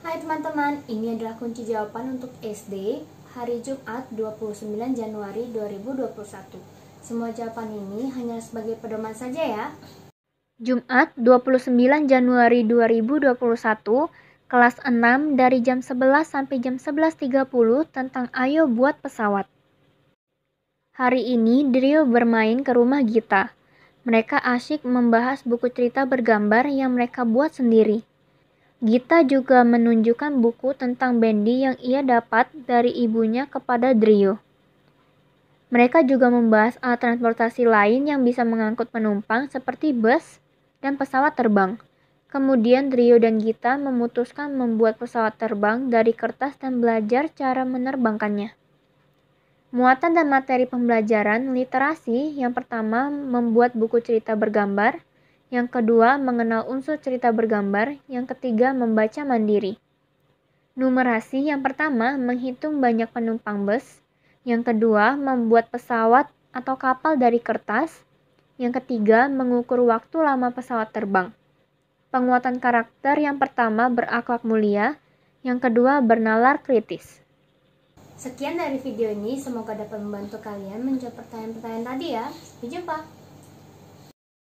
Hai teman-teman, ini adalah kunci jawaban untuk SD hari Jumat 29 Januari 2021. Semua jawaban ini hanya sebagai pedoman saja ya. Jumat 29 Januari 2021, kelas 6 dari jam 11 sampai jam 11.30 tentang Ayo Buat Pesawat. Hari ini Drio bermain ke rumah Gita. Mereka asyik membahas buku cerita bergambar yang mereka buat sendiri. Gita juga menunjukkan buku tentang Bendy yang ia dapat dari ibunya kepada Drio. Mereka juga membahas alat transportasi lain yang bisa mengangkut penumpang seperti bus dan pesawat terbang. Kemudian Drio dan Gita memutuskan membuat pesawat terbang dari kertas dan belajar cara menerbangkannya. Muatan dan materi pembelajaran literasi yang pertama membuat buku cerita bergambar, yang kedua mengenal unsur cerita bergambar, yang ketiga membaca mandiri. Numerasi yang pertama menghitung banyak penumpang bus, yang kedua membuat pesawat atau kapal dari kertas, yang ketiga mengukur waktu lama pesawat terbang. Penguatan karakter yang pertama berakhlak mulia, yang kedua bernalar kritis. Sekian dari video ini, semoga dapat membantu kalian menjawab pertanyaan-pertanyaan tadi ya. Sampai jumpa!